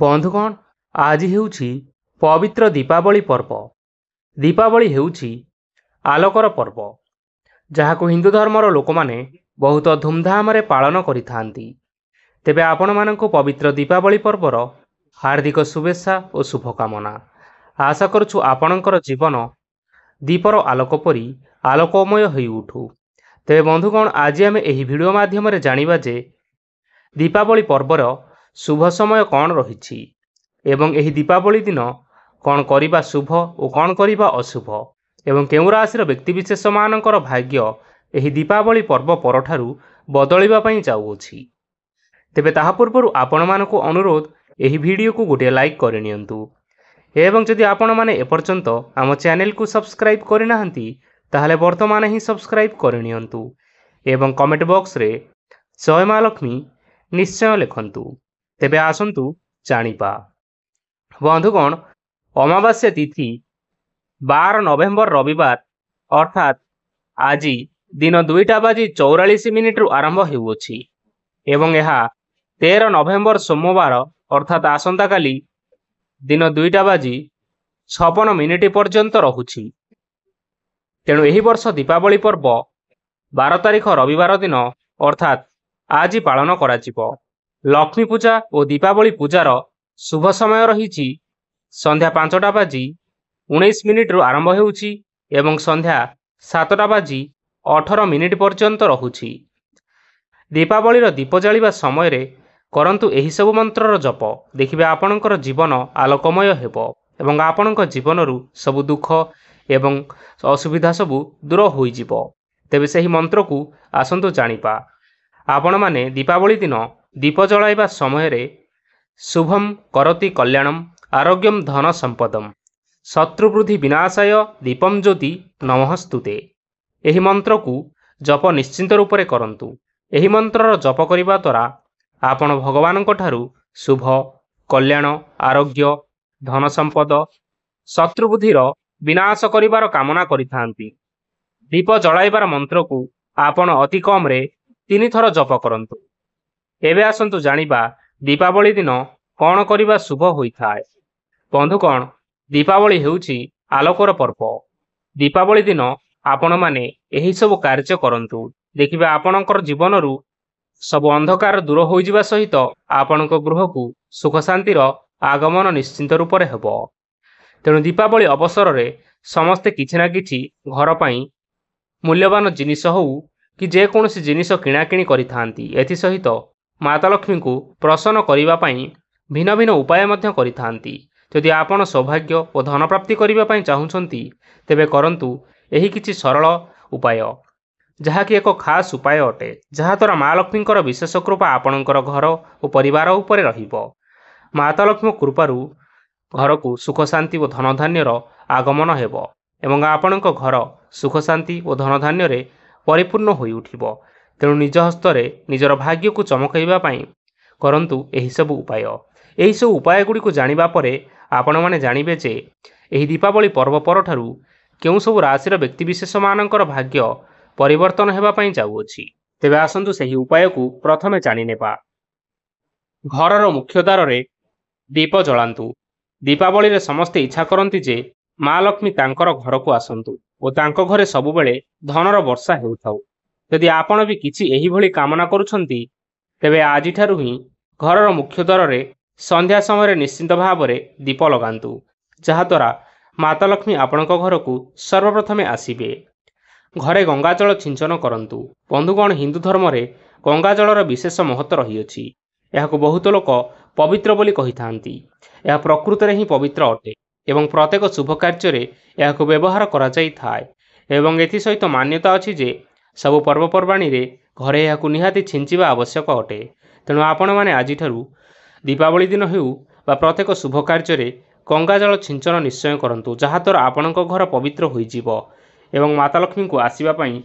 ବନ୍ଧୁଗଣ ଆଜି ହେଉଛି ପବିତ୍ର ଦୀପାବଳି ପର୍ବ ଦୀପାବଳି ହେଉଛି ଆଲୋକର ପର୍ବ ଯାହାକୁ ହିନ୍ଦୁ ଧର୍ମର ଲୋକମାନେ ବହୁତ ଧୁମ୍ଧାମରେ ପାଳନ କରିଥାନ୍ତି ତେବେ ଆପଣମାନଙ୍କୁ ପବିତ୍ର ଦୀପାବଳି ପର୍ବର ହାର୍ଦ୍ଦିକ ଶୁଭେଚ୍ଛା ଓ ଶୁଭକାମନା ଆଶା କରୁଛୁ ଆପଣଙ୍କର ଜୀବନ ଦୀପର ଆଲୋକ ପରି ଆଲୋକମୟ ହୋଇ ଉଠୁ ତେବେ ବନ୍ଧୁଗଣ ଆଜି ଆମେ ଏହି ଭିଡ଼ିଓ ମାଧ୍ୟମରେ ଜାଣିବା ଯେ ଦୀପାବଳି ପର୍ବର ଶୁଭ ସମୟ କ'ଣ ରହିଛି ଏବଂ ଏହି ଦୀପାବଳି ଦିନ କ'ଣ କରିବା ଶୁଭ ଓ କ'ଣ କରିବା ଅଶୁଭ ଏବଂ କେଉଁ ରାଶିର ବ୍ୟକ୍ତିବିଶେଷମାନଙ୍କର ଭାଗ୍ୟ ଏହି ଦୀପାବଳି ପର୍ବ ପରଠାରୁ ବଦଳିବା ପାଇଁ ଯାଉଅଛି ତେବେ ତାହା ପୂର୍ବରୁ ଆପଣମାନଙ୍କୁ ଅନୁରୋଧ ଏହି ଭିଡ଼ିଓକୁ ଗୋଟିଏ ଲାଇକ୍ କରିନିଅନ୍ତୁ ଏବଂ ଯଦି ଆପଣମାନେ ଏପର୍ଯ୍ୟନ୍ତ ଆମ ଚ୍ୟାନେଲକୁ ସବସ୍କ୍ରାଇବ୍ କରିନାହାନ୍ତି ତାହେଲେ ବର୍ତ୍ତମାନ ହିଁ ସବସ୍କ୍ରାଇବ୍ କରିନିଅନ୍ତୁ ଏବଂ କମେଣ୍ଟ ବକ୍ସରେ ଜୟ ମା ଲକ୍ଷ୍ମୀ ନିଶ୍ଚୟ ଲେଖନ୍ତୁ ତେବେ ଆସନ୍ତୁ ଜାଣିବା ବନ୍ଧୁଗଣ ଅମାବାସ୍ୟା ତିଥି ବାର ନଭେମ୍ବର ରବିବାର ଅର୍ଥାତ୍ ଆଜି ଦିନ ଦୁଇଟା ବାଜି ଚଉରାଳିଶ ମିନିଟ୍ରୁ ଆରମ୍ଭ ହେଉଅଛି ଏବଂ ଏହା ତେର ନଭେମ୍ବର ସୋମବାର ଅର୍ଥାତ୍ ଆସନ୍ତାକାଲି ଦିନ ଦୁଇଟା ବାଜି ଛପନ ମିନିଟ୍ ପର୍ଯ୍ୟନ୍ତ ରହୁଛି ତେଣୁ ଏହି ବର୍ଷ ଦୀପାବଳି ପର୍ବ ବାର ତାରିଖ ରବିବାର ଦିନ ଅର୍ଥାତ୍ ଆଜି ପାଳନ କରାଯିବ ଲକ୍ଷ୍ମୀ ପୂଜା ଓ ଦୀପାବଳି ପୂଜାର ଶୁଭ ସମୟ ରହିଛି ସନ୍ଧ୍ୟା ପାଞ୍ଚଟା ବାଜି ଉଣେଇଶ ମିନିଟ୍ରୁ ଆରମ୍ଭ ହେଉଛି ଏବଂ ସନ୍ଧ୍ୟା ସାତଟା ବାଜି ଅଠର ମିନିଟ୍ ପର୍ଯ୍ୟନ୍ତ ରହୁଛି ଦୀପାବଳିର ଦୀପ ଜାଳିବା ସମୟରେ କରନ୍ତୁ ଏହିସବୁ ମନ୍ତ୍ରର ଜପ ଦେଖିବେ ଆପଣଙ୍କର ଜୀବନ ଆଲୋକମୟ ହେବ ଏବଂ ଆପଣଙ୍କ ଜୀବନରୁ ସବୁ ଦୁଃଖ ଏବଂ ଅସୁବିଧା ସବୁ ଦୂର ହୋଇଯିବ ତେବେ ସେହି ମନ୍ତ୍ରକୁ ଆସନ୍ତୁ ଜାଣିବା ଆପଣମାନେ ଦୀପାବଳି ଦିନ ଦୀପ ଜଳାଇବା ସମୟରେ ଶୁଭମ୍ କରତି କଲ୍ୟାଣମ୍ ଆରୋଗ୍ୟମ୍ ଧନ ସମ୍ପଦମ୍ ଶତ୍ରୁ ବୃଦ୍ଧି ବିନାଶାୟ ଦୀପମ୍ ଜ୍ୟୋତି ନମସ୍ତୁତେ ଏହି ମନ୍ତ୍ରକୁ ଜପ ନିଶ୍ଚିନ୍ତ ରୂପରେ କରନ୍ତୁ ଏହି ମନ୍ତ୍ରର ଜପ କରିବା ଦ୍ୱାରା ଆପଣ ଭଗବାନଙ୍କ ଠାରୁ ଶୁଭ କଲ୍ୟାଣ ଆରୋଗ୍ୟ ଧନ ସମ୍ପଦ ଶତ୍ରୁ ଶତ୍ରୁବୁଦ୍ଧିର ବିନାଶ କରିବାର କାମନା କରିଥାନ୍ତି ଦୀପ ଜଳାଇବାର ମନ୍ତ୍ରକୁ ଆପଣ ଅତି କମ୍ରେ ତିନିଥର ଜପ କରନ୍ତୁ ଏବେ ଆସନ୍ତୁ ଜାଣିବା ଦୀପାବଳି ଦିନ କ'ଣ କରିବା ଶୁଭ ହୋଇଥାଏ ବନ୍ଧୁ କଣ ଦୀପାବଳି ହେଉଛି ଆଲୋକର ପର୍ବ ଦୀପାବଳି ଦିନ ଆପଣମାନେ ଏହିସବୁ କାର୍ଯ୍ୟ କରନ୍ତୁ ଦେଖିବେ ଆପଣଙ୍କର ଜୀବନରୁ ସବୁ ଅନ୍ଧକାର ଦୂର ହୋଇଯିବା ସହିତ ଆପଣଙ୍କ ଗୃହକୁ ସୁଖ ଶାନ୍ତିର ଆଗମନ ନିଶ୍ଚିନ୍ତ ରୂପରେ ହେବ ତେଣୁ ଦୀପାବଳି ଅବସରରେ ସମସ୍ତେ କିଛି ନା କିଛି ଘର ପାଇଁ ମୂଲ୍ୟବାନ ଜିନିଷ ହେଉ କି ଯେକୌଣସି ଜିନିଷ କିଣାକିଣି କରିଥାନ୍ତି ଏଥିସହିତ ମାତା ଲକ୍ଷ୍ମୀଙ୍କୁ ପ୍ରସନ୍ନ କରିବା ପାଇଁ ଭିନ୍ନ ଭିନ୍ନ ଉପାୟ ମଧ୍ୟ କରିଥାନ୍ତି ଯଦି ଆପଣ ସୌଭାଗ୍ୟ ଓ ଧନପ୍ରାପ୍ତି କରିବା ପାଇଁ ଚାହୁଁଛନ୍ତି ତେବେ କରନ୍ତୁ ଏହି କିଛି ସରଳ ଉପାୟ ଯାହାକି ଏକ ଖାସ୍ ଉପାୟ ଅଟେ ଯାହାଦ୍ୱାରା ମା ଲକ୍ଷ୍ମୀଙ୍କର ବିଶେଷ କୃପା ଆପଣଙ୍କର ଘର ଓ ପରିବାର ଉପରେ ରହିବ ମାତା ଲକ୍ଷ୍ମୀଙ୍କ କୃପାରୁ ଘରକୁ ସୁଖଶାନ୍ତି ଓ ଧନଧାନ୍ୟର ଆଗମନ ହେବ ଏବଂ ଆପଣଙ୍କ ଘର ସୁଖଶାନ୍ତି ଓ ଧନଧାନ୍ୟରେ ପରିପୂର୍ଣ୍ଣ ହୋଇଉଠିବ ତେଣୁ ନିଜ ହସ୍ତରେ ନିଜର ଭାଗ୍ୟକୁ ଚମକାଇବା ପାଇଁ କରନ୍ତୁ ଏହିସବୁ ଉପାୟ ଏହିସବୁ ଉପାୟ ଗୁଡ଼ିକୁ ଜାଣିବା ପରେ ଆପଣମାନେ ଜାଣିବେ ଯେ ଏହି ଦୀପାବଳି ପର୍ବ ପରଠାରୁ କେଉଁ ସବୁ ରାଶିର ବ୍ୟକ୍ତିବିଶେଷମାନଙ୍କର ଭାଗ୍ୟ ପରିବର୍ତ୍ତନ ହେବା ପାଇଁ ଯାଉଅଛି ତେବେ ଆସନ୍ତୁ ସେହି ଉପାୟକୁ ପ୍ରଥମେ ଜାଣିନେବା ଘରର ମୁଖ୍ୟ ଦ୍ୱାରରେ ଦୀପ ଜଳାନ୍ତୁ ଦୀପାବଳିରେ ସମସ୍ତେ ଇଚ୍ଛା କରନ୍ତି ଯେ ମା ଲକ୍ଷ୍ମୀ ତାଙ୍କର ଘରକୁ ଆସନ୍ତୁ ଓ ତାଙ୍କ ଘରେ ସବୁବେଳେ ଧନର ବର୍ଷା ହେଉଥାଉ ଯଦି ଆପଣ ବି କିଛି ଏହିଭଳି କାମନା କରୁଛନ୍ତି ତେବେ ଆଜିଠାରୁ ହିଁ ଘରର ମୁଖ୍ୟ ଦରରେ ସନ୍ଧ୍ୟା ସମୟରେ ନିଶ୍ଚିନ୍ତ ଭାବରେ ଦୀପ ଲଗାନ୍ତୁ ଯାହାଦ୍ୱାରା ମାତା ଲକ୍ଷ୍ମୀ ଆପଣଙ୍କ ଘରକୁ ସର୍ବପ୍ରଥମେ ଆସିବେ ଘରେ ଗଙ୍ଗାଜଳ ଛିଞ୍ଚନ କରନ୍ତୁ ବନ୍ଧୁଗଣ ହିନ୍ଦୁ ଧର୍ମରେ ଗଙ୍ଗାଜଳର ବିଶେଷ ମହତ୍ଵ ରହିଅଛି ଏହାକୁ ବହୁତ ଲୋକ ପବିତ୍ର ବୋଲି କହିଥାନ୍ତି ଏହା ପ୍ରକୃତରେ ହିଁ ପବିତ୍ର ଅଟେ ଏବଂ ପ୍ରତ୍ୟେକ ଶୁଭ କାର୍ଯ୍ୟରେ ଏହାକୁ ବ୍ୟବହାର କରାଯାଇଥାଏ ଏବଂ ଏଥିସହିତ ମାନ୍ୟତା ଅଛି ଯେ ସବୁ ପର୍ବପର୍ବାଣୀରେ ଘରେ ଏହାକୁ ନିହାତି ଛିଞ୍ଚିବା ଆବଶ୍ୟକ ଅଟେ ତେଣୁ ଆପଣମାନେ ଆଜିଠାରୁ ଦୀପାବଳି ଦିନ ହେଉ ବା ପ୍ରତ୍ୟେକ ଶୁଭ କାର୍ଯ୍ୟରେ ଗଙ୍ଗା ଜଳ ଛିଞ୍ଚନ ନିଶ୍ଚୟ କରନ୍ତୁ ଯାହାଦ୍ୱାରା ଆପଣଙ୍କ ଘର ପବିତ୍ର ହୋଇଯିବ ଏବଂ ମାତା ଲକ୍ଷ୍ମୀଙ୍କୁ ଆସିବା ପାଇଁ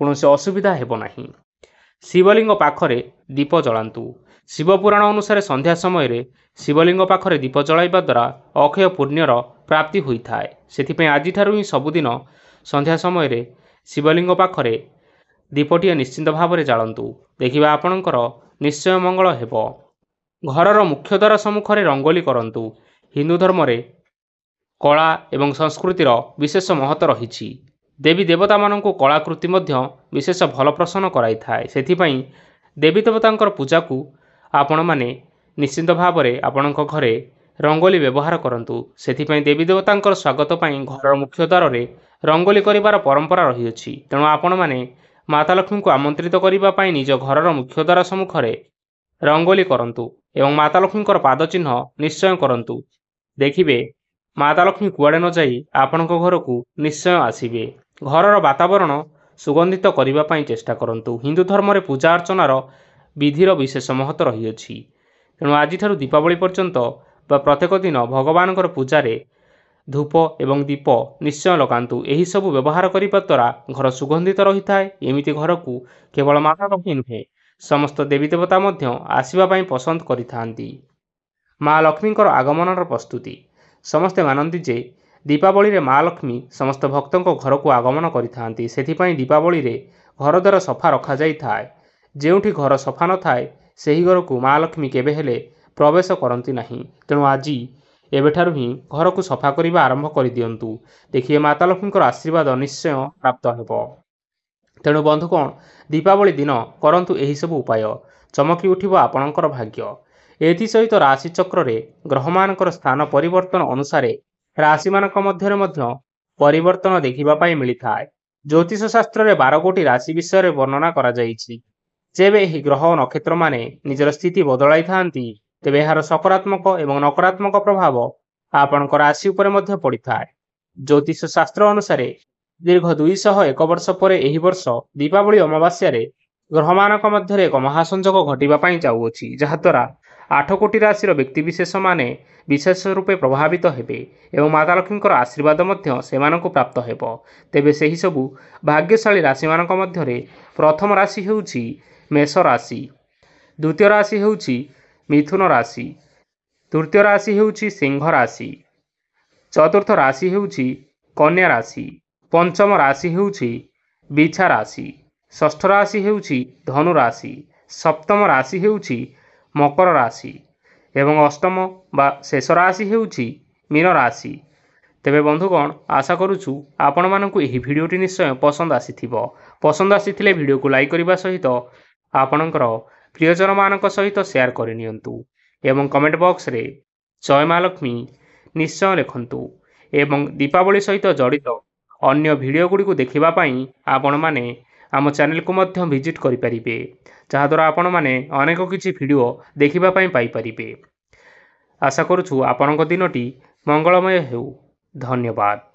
କୌଣସି ଅସୁବିଧା ହେବ ନାହିଁ ଶିବଲିଙ୍ଗ ପାଖରେ ଦୀପ ଜଳାନ୍ତୁ ଶିବ ପୁରାଣ ଅନୁସାରେ ସନ୍ଧ୍ୟା ସମୟରେ ଶିବଲିଙ୍ଗ ପାଖରେ ଦୀପ ଜଳାଇବା ଦ୍ୱାରା ଅକ୍ଷୟ ପୂର୍ଣ୍ଣର ପ୍ରାପ୍ତି ହୋଇଥାଏ ସେଥିପାଇଁ ଆଜିଠାରୁ ହିଁ ସବୁଦିନ ସନ୍ଧ୍ୟା ସମୟରେ ଶିବଲିଙ୍ଗ ପାଖରେ ଦୀପଟିଏ ନିଶ୍ଚିନ୍ତ ଭାବରେ ଜାଳନ୍ତୁ ଦେଖିବା ଆପଣଙ୍କର ନିଶ୍ଚୟ ମଙ୍ଗଳ ହେବ ଘରର ମୁଖ୍ୟ ଦ୍ୱାର ସମ୍ମୁଖରେ ରଙ୍ଗୋଲି କରନ୍ତୁ ହିନ୍ଦୁ ଧର୍ମରେ କଳା ଏବଂ ସଂସ୍କୃତିର ବିଶେଷ ମହତ୍ଵ ରହିଛି ଦେବୀ ଦେବତାମାନଙ୍କୁ କଳାକୃତି ମଧ୍ୟ ବିଶେଷ ଭଲ ପ୍ରସନ୍ନ କରାଇଥାଏ ସେଥିପାଇଁ ଦେବୀ ଦେବତାଙ୍କର ପୂଜାକୁ ଆପଣମାନେ ନିଶ୍ଚିନ୍ତ ଭାବରେ ଆପଣଙ୍କ ଘରେ ରଙ୍ଗୋଲି ବ୍ୟବହାର କରନ୍ତୁ ସେଥିପାଇଁ ଦେବୀ ଦେବତାଙ୍କର ସ୍ୱାଗତ ପାଇଁ ଘରର ମୁଖ୍ୟ ଦ୍ୱାରରେ ରଙ୍ଗୋଲି କରିବାର ପରମ୍ପରା ରହିଅଛି ତେଣୁ ଆପଣମାନେ ମାତା ଲକ୍ଷ୍ମୀଙ୍କୁ ଆମନ୍ତ୍ରିତ କରିବା ପାଇଁ ନିଜ ଘରର ମୁଖ୍ୟ ମୁଖ୍ୟଦ୍ୱାର ସମ୍ମୁଖରେ ରଙ୍ଗୋଲି କରନ୍ତୁ ଏବଂ ମାତା ଲକ୍ଷ୍ମୀଙ୍କର ପାଦ ଚିହ୍ନ ନିଶ୍ଚୟ କରନ୍ତୁ ଦେଖିବେ ମାତା ଲକ୍ଷ୍ମୀ କୁଆଡ଼େ ନ ଯାଇ ଆପଣଙ୍କ ଘରକୁ ନିଶ୍ଚୟ ଆସିବେ ଘରର ବାତାବରଣ ସୁଗନ୍ଧିତ କରିବା ପାଇଁ ଚେଷ୍ଟା କରନ୍ତୁ ହିନ୍ଦୁ ଧର୍ମରେ ପୂଜା ଅର୍ଚ୍ଚନାର ବିଧିର ବିଶେଷ ମହତ୍ଵ ରହିଅଛି ତେଣୁ ଆଜିଠାରୁ ଦୀପାବଳି ପର୍ଯ୍ୟନ୍ତ ବା ପ୍ରତ୍ୟେକ ଦିନ ଭଗବାନଙ୍କର ପୂଜାରେ ଧୂପ ଏବଂ ଦୀପ ନିଶ୍ଚୟ ଲଗାନ୍ତୁ ଏହିସବୁ ବ୍ୟବହାର କରିବା ଦ୍ୱାରା ଘର ସୁଗନ୍ଧିତ ରହିଥାଏ ଏମିତି ଘରକୁ କେବଳ ମାତା ଲକ୍ଷ୍ମୀ ନୁହେଁ ସମସ୍ତ ଦେବୀ ଦେବତା ମଧ୍ୟ ଆସିବା ପାଇଁ ପସନ୍ଦ କରିଥାନ୍ତି ମା ଲକ୍ଷ୍ମୀଙ୍କର ଆଗମନର ପ୍ରସ୍ତୁତି ସମସ୍ତେ ମାନନ୍ତି ଯେ ଦୀପାବଳିରେ ମା ଲକ୍ଷ୍ମୀ ସମସ୍ତ ଭକ୍ତଙ୍କ ଘରକୁ ଆଗମନ କରିଥାନ୍ତି ସେଥିପାଇଁ ଦୀପାବଳିରେ ଘର ଘରଦ୍ୱାର ସଫା ରଖାଯାଇଥାଏ ଯେଉଁଠି ଘର ସଫା ନଥାଏ ସେହି ଘରକୁ ମା ଲକ୍ଷ୍ମୀ କେବେ ହେଲେ ପ୍ରବେଶ କରନ୍ତି ନାହିଁ ତେଣୁ ଆଜି ଏବେଠାରୁ ହିଁ ଘରକୁ ସଫା କରିବା ଆରମ୍ଭ କରିଦିଅନ୍ତୁ ଦେଖିବେ ମାତା ଲକ୍ଷ୍ମୀଙ୍କର ଆଶୀର୍ବାଦ ନିଶ୍ଚୟ ପ୍ରାପ୍ତ ହେବ ତେଣୁ ବନ୍ଧୁ କ'ଣ ଦୀପାବଳି ଦିନ କରନ୍ତୁ ଏହିସବୁ ଉପାୟ ଚମକି ଉଠିବ ଆପଣଙ୍କର ଭାଗ୍ୟ ଏଥିସହିତ ରାଶିଚକ୍ରରେ ଗ୍ରହମାନଙ୍କର ସ୍ଥାନ ପରିବର୍ତ୍ତନ ଅନୁସାରେ ରାଶିମାନଙ୍କ ମଧ୍ୟରେ ମଧ୍ୟ ପରିବର୍ତ୍ତନ ଦେଖିବା ପାଇଁ ମିଳିଥାଏ ଜ୍ୟୋତିଷ ଶାସ୍ତ୍ରରେ ବାରଗୋଟି ରାଶି ବିଷୟରେ ବର୍ଣ୍ଣନା କରାଯାଇଛି ଯେବେ ଏହି ଗ୍ରହ ନକ୍ଷତ୍ରମାନେ ନିଜର ସ୍ଥିତି ବଦଳାଇଥାନ୍ତି ତେବେ ଏହାର ସକାରାତ୍ମକ ଏବଂ ନକାରାତ୍ମକ ପ୍ରଭାବ ଆପଣଙ୍କ ରାଶି ଉପରେ ମଧ୍ୟ ପଡ଼ିଥାଏ ଜ୍ୟୋତିଷ ଶାସ୍ତ୍ର ଅନୁସାରେ ଦୀର୍ଘ ଦୁଇଶହ ଏକ ବର୍ଷ ପରେ ଏହି ବର୍ଷ ଦୀପାବଳି ଅମାବାସ୍ୟାରେ ଗ୍ରହମାନଙ୍କ ମଧ୍ୟରେ ଏକ ମହାସଂଯୋଗ ଘଟିବା ପାଇଁ ଯାଉଅଛି ଯାହାଦ୍ୱାରା ଆଠ କୋଟି ରାଶିର ବ୍ୟକ୍ତିବିଶେଷମାନେ ବିଶେଷ ରୂପେ ପ୍ରଭାବିତ ହେବେ ଏବଂ ମାତା ଲକ୍ଷ୍ମୀଙ୍କର ଆଶୀର୍ବାଦ ମଧ୍ୟ ସେମାନଙ୍କୁ ପ୍ରାପ୍ତ ହେବ ତେବେ ସେହିସବୁ ଭାଗ୍ୟଶାଳୀ ରାଶିମାନଙ୍କ ମଧ୍ୟରେ ପ୍ରଥମ ରାଶି ହେଉଛି ମେଷ ରାଶି ଦ୍ୱିତୀୟ ରାଶି ହେଉଛି ମିଥୁନ ରାଶି ତୃତୀୟ ରାଶି ହେଉଛି ସିଂହ ରାଶି ଚତୁର୍ଥ ରାଶି ହେଉଛି କନ୍ୟା ରାଶି ପଞ୍ଚମ ରାଶି ହେଉଛି ବିଛା ରାଶି ଷଷ୍ଠ ରାଶି ହେଉଛି ଧନୁ ରାଶି ସପ୍ତମ ରାଶି ହେଉଛି ମକର ରାଶି ଏବଂ ଅଷ୍ଟମ ବା ଶେଷ ରାଶି ହେଉଛି ମୀନ ରାଶି ତେବେ ବନ୍ଧୁଗଣ ଆଶା କରୁଛୁ ଆପଣମାନଙ୍କୁ ଏହି ଭିଡ଼ିଓଟି ନିଶ୍ଚୟ ପସନ୍ଦ ଆସିଥିବ ପସନ୍ଦ ଆସିଥିଲେ ଭିଡ଼ିଓକୁ ଲାଇକ୍ କରିବା ସହିତ ଆପଣଙ୍କର ପ୍ରିୟଜନମାନଙ୍କ ସହିତ ସେୟାର କରିନିଅନ୍ତୁ ଏବଂ କମେଣ୍ଟ ବକ୍ସରେ ଜୟମାଲକ୍ଷ୍ମୀ ନିଶ୍ଚୟ ଲେଖନ୍ତୁ ଏବଂ ଦୀପାବଳି ସହିତ ଜଡ଼ିତ ଅନ୍ୟ ଭିଡ଼ିଓଗୁଡ଼ିକୁ ଦେଖିବା ପାଇଁ ଆପଣମାନେ ଆମ ଚ୍ୟାନେଲକୁ ମଧ୍ୟ ଭିଜିଟ୍ କରିପାରିବେ ଯାହାଦ୍ୱାରା ଆପଣମାନେ ଅନେକ କିଛି ଭିଡ଼ିଓ ଦେଖିବା ପାଇଁ ପାଇପାରିବେ ଆଶା କରୁଛୁ ଆପଣଙ୍କ ଦିନଟି ମଙ୍ଗଳମୟ ହେଉ ଧନ୍ୟବାଦ